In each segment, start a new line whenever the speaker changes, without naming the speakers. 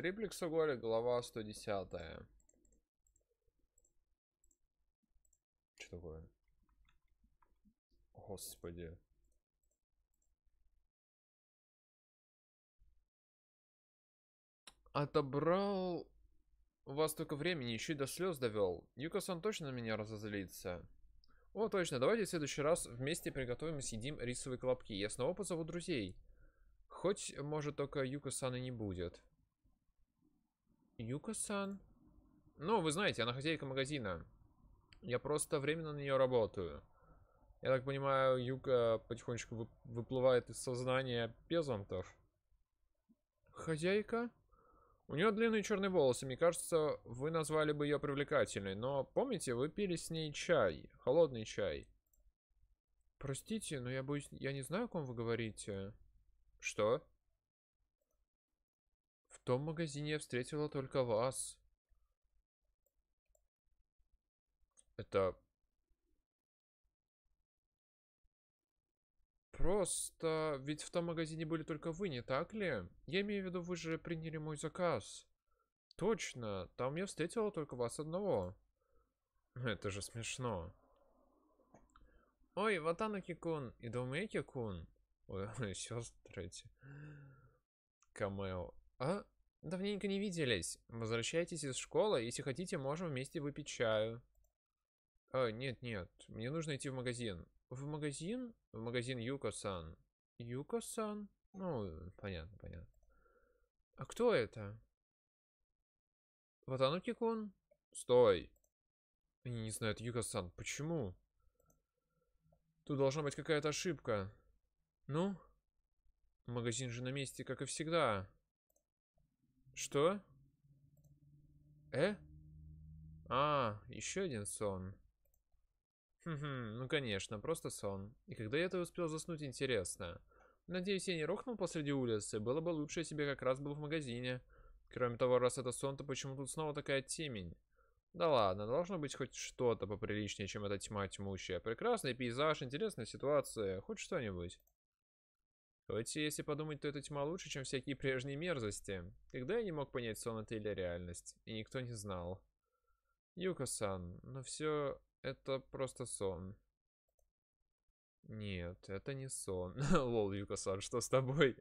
Триплекс уголь, глава 110. Что такое? Господи. Отобрал у вас только времени, еще и до слез довел. Юкасан точно на меня разозлится. О, точно, давайте в следующий раз вместе приготовим и съедим рисовые клопки. Я снова позову друзей. Хоть, может, только Юкасан не будет. Юкасан, сан Ну, вы знаете, она хозяйка магазина. Я просто временно на нее работаю. Я так понимаю, Юка потихонечку выплывает из сознания пезантов. Хозяйка? У нее длинные черные волосы. Мне кажется, вы назвали бы ее привлекательной. Но помните, вы пили с ней чай. Холодный чай. Простите, но я боюсь... Я не знаю, о ком вы говорите. Что? том магазине я встретила только вас. Это... Просто... Ведь в том магазине были только вы, не так ли? Я имею в виду, вы же приняли мой заказ. Точно, там я встретила только вас одного. Это же смешно. Ой, Ватанаки-кун и Доумейки-кун. Ой, сестры эти. Камео. А? Давненько не виделись. Возвращайтесь из школы. Если хотите, можем вместе выпить чаю. А, нет, нет. Мне нужно идти в магазин. В магазин? В магазин Юкосан. Юкосан? Ну, понятно, понятно. А кто это? ватануки Стой. Они не знают Юко-сан. Почему? Тут должна быть какая-то ошибка. Ну? Магазин же на месте, как и всегда. Что? Э? А, еще один сон. Хм-хм, ну конечно, просто сон. И когда я-то успел заснуть, интересно. Надеюсь, я не рухнул посреди улицы. Было бы лучше, если бы я как раз был в магазине. Кроме того, раз это сон, то почему тут снова такая темень? Да ладно, должно быть хоть что-то поприличнее, чем эта тьма тьмущая. Прекрасный пейзаж, интересная ситуация, хоть что-нибудь. Хоть если подумать, то эта тьма лучше, чем всякие прежние мерзости. Когда я не мог понять, сон это или реальность, и никто не знал. Юка-сан, но все это просто сон. Нет, это не сон. Лол, Юка-сан, что с тобой?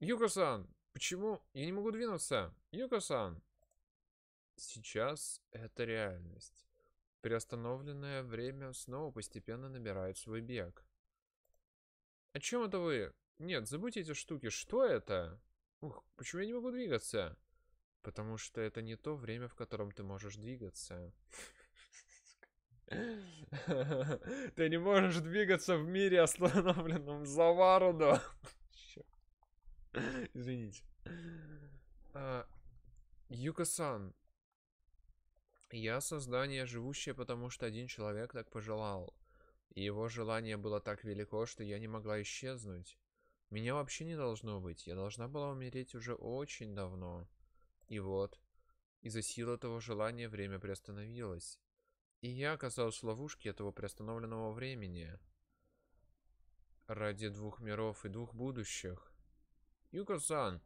Юка-сан, почему я не могу двинуться? Юка-сан. Сейчас это реальность. Приостановленное время снова постепенно набирает свой бег. О чем это вы? Нет, забудьте эти штуки. Что это? Ух, почему я не могу двигаться? Потому что это не то время, в котором ты можешь двигаться. Ты не можешь двигаться в мире, остановленном за ворону. Извините. А, Юка-сан, я создание живущее, потому что один человек так пожелал. И его желание было так велико, что я не могла исчезнуть. Меня вообще не должно быть. Я должна была умереть уже очень давно. И вот, из-за силы этого желания время приостановилось. И я оказалась в ловушке этого приостановленного времени. Ради двух миров и двух будущих. Юко-сан,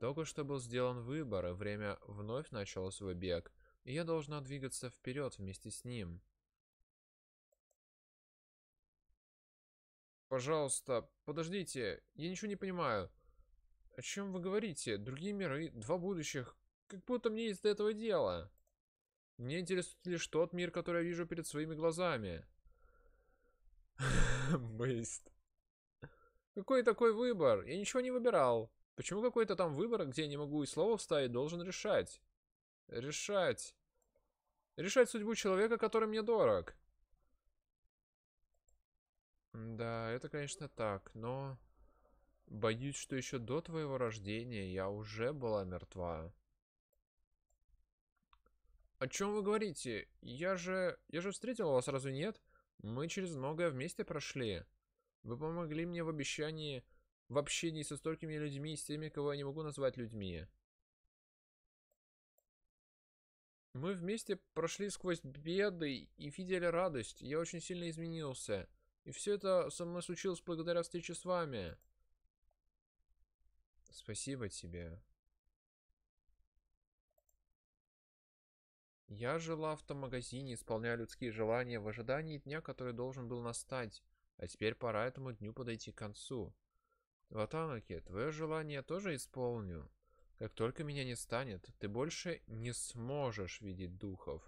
только что был сделан выбор, и время вновь начало свой бег и я должна двигаться вперед вместе с ним. Пожалуйста, подождите, я ничего не понимаю. О чем вы говорите? Другие миры, два будущих. Как будто мне есть до этого дела. Мне интересует лишь тот мир, который я вижу перед своими глазами. Быст. Какой такой выбор? Я ничего не выбирал. Почему какой-то там выбор, где я не могу и слово вставить, должен решать? Решать. Решать судьбу человека, который мне дорог. Да, это, конечно, так, но... Боюсь, что еще до твоего рождения я уже была мертва. О чем вы говорите? Я же... Я же встретила вас, разве нет? Мы через многое вместе прошли. Вы помогли мне в обещании... В общении со столькими людьми, и с теми, кого я не могу назвать людьми. Мы вместе прошли сквозь беды и видели радость. Я очень сильно изменился. И все это со мной случилось благодаря встрече с вами. Спасибо тебе. Я жила в том магазине, исполняя людские желания в ожидании дня, который должен был настать. А теперь пора этому дню подойти к концу. Ватанаки, твое желание я тоже исполню. Как только меня не станет, ты больше не сможешь видеть духов,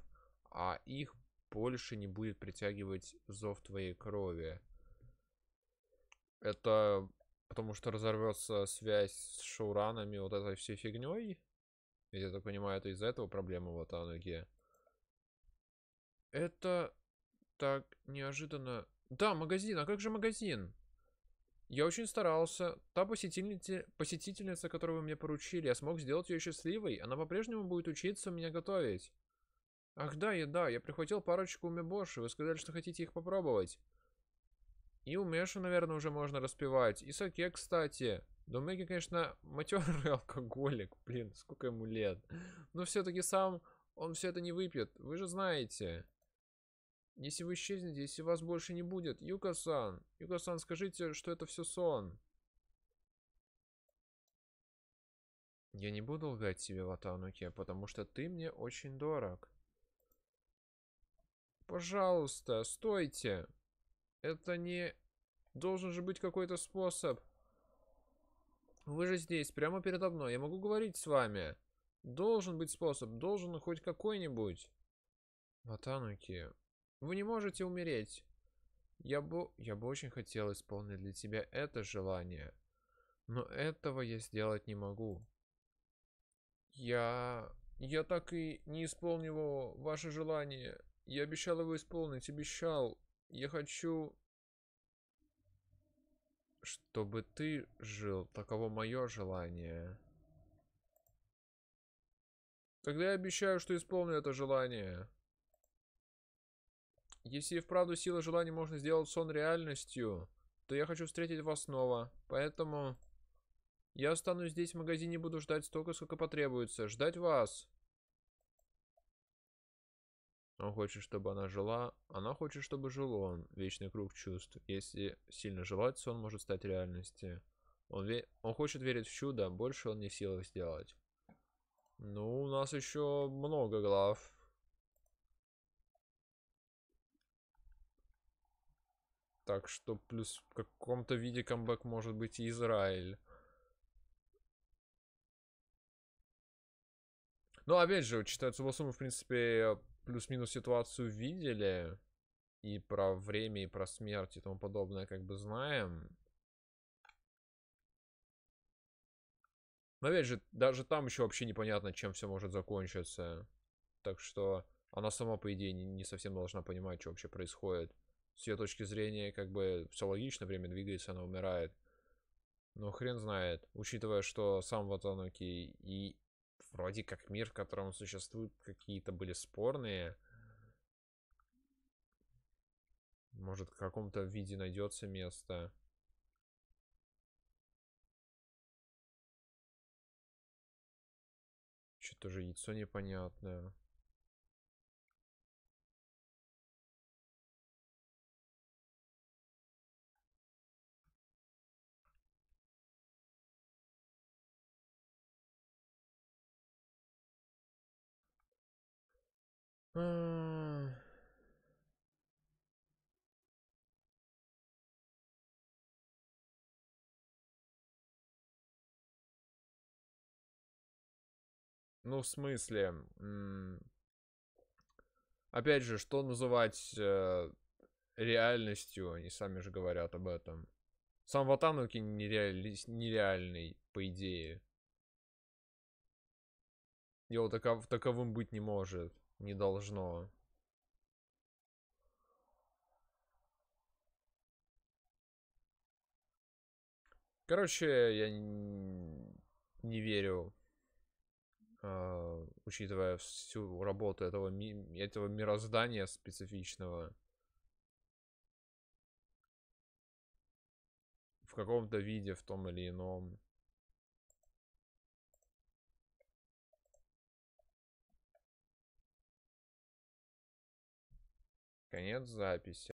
а их больше не будет притягивать зов твоей крови. Это потому что разорвется связь с шауранами, вот этой всей фигней? я так понимаю, это из-за этого проблема в Атануке. Это так неожиданно... Да, магазин, а как же магазин? Я очень старался. Та посетительница, которую вы мне поручили, я смог сделать ее счастливой. Она по-прежнему будет учиться меня готовить. Ах да, еда. Я прихватил парочку умебоши. Вы сказали, что хотите их попробовать. И умешу, наверное, уже можно распивать. И соке, кстати. Думеги, конечно, матерый алкоголик. Блин, сколько ему лет. Но все-таки сам он все это не выпьет. Вы же знаете. Если вы исчезнете, если вас больше не будет. Юка-сан, Юка-сан, скажите, что это все сон. Я не буду лгать тебе, Ватануке, потому что ты мне очень дорог. Пожалуйста, стойте. Это не... Должен же быть какой-то способ. Вы же здесь, прямо передо мной. Я могу говорить с вами. Должен быть способ, должен хоть какой-нибудь. Ватануки, вы не можете умереть. Я бы, я бы очень хотел исполнить для тебя это желание. Но этого я сделать не могу. Я... Я так и не исполнил ваше желание. Я обещал его исполнить, обещал. Я хочу... Чтобы ты жил, таково мое желание. Тогда я обещаю, что исполню это желание. Если и вправду сила желания можно сделать сон реальностью, то я хочу встретить вас снова. Поэтому я останусь здесь в магазине и буду ждать столько, сколько потребуется. Ждать вас. Он хочет, чтобы она жила. Она хочет, чтобы жил он. Вечный круг чувств. Если сильно желать, сон может стать реальностью. Он, ве... он хочет верить в чудо, больше он не в силах сделать. Ну, у нас еще много глав. Так что плюс в каком-то виде камбэк может быть и Израиль. Но ну, опять же, читая Цубасуму, в принципе, плюс-минус ситуацию видели. И про время, и про смерть, и тому подобное, как бы знаем. Но опять же, даже там еще вообще непонятно, чем все может закончиться. Так что она сама, по идее, не совсем должна понимать, что вообще происходит. С ее точки зрения, как бы, все логично, время двигается, она умирает. Но хрен знает, учитывая, что сам Ватаноки и вроде как мир, в котором существуют какие-то были спорные. Может, в каком-то виде найдется место. Что-то же яйцо непонятное. Ну, в смысле... Опять же, что называть э, реальностью? Они сами же говорят об этом. Сам Ватануки нереаль... нереальный, по идее. Дело таков, таковым быть не может, не должно. Короче, я не, не верю, э, учитывая всю работу этого, ми, этого мироздания специфичного. В каком-то виде, в том или ином. Конец записи.